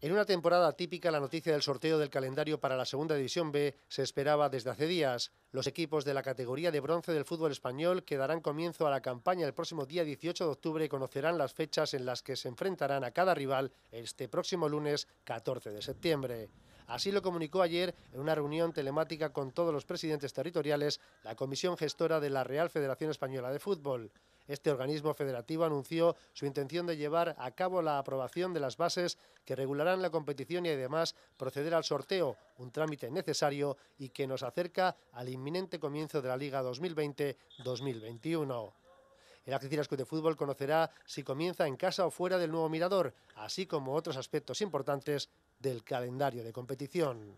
En una temporada típica, la noticia del sorteo del calendario para la Segunda División B se esperaba desde hace días. Los equipos de la categoría de bronce del fútbol español que darán comienzo a la campaña el próximo día 18 de octubre conocerán las fechas en las que se enfrentarán a cada rival este próximo lunes 14 de septiembre. Así lo comunicó ayer en una reunión telemática con todos los presidentes territoriales la Comisión Gestora de la Real Federación Española de Fútbol. Este organismo federativo anunció su intención de llevar a cabo la aprobación de las bases que regularán la competición y además proceder al sorteo, un trámite necesario y que nos acerca al inminente comienzo de la Liga 2020-2021. El Algeciras Club de Fútbol conocerá si comienza en casa o fuera del nuevo mirador, así como otros aspectos importantes del calendario de competición.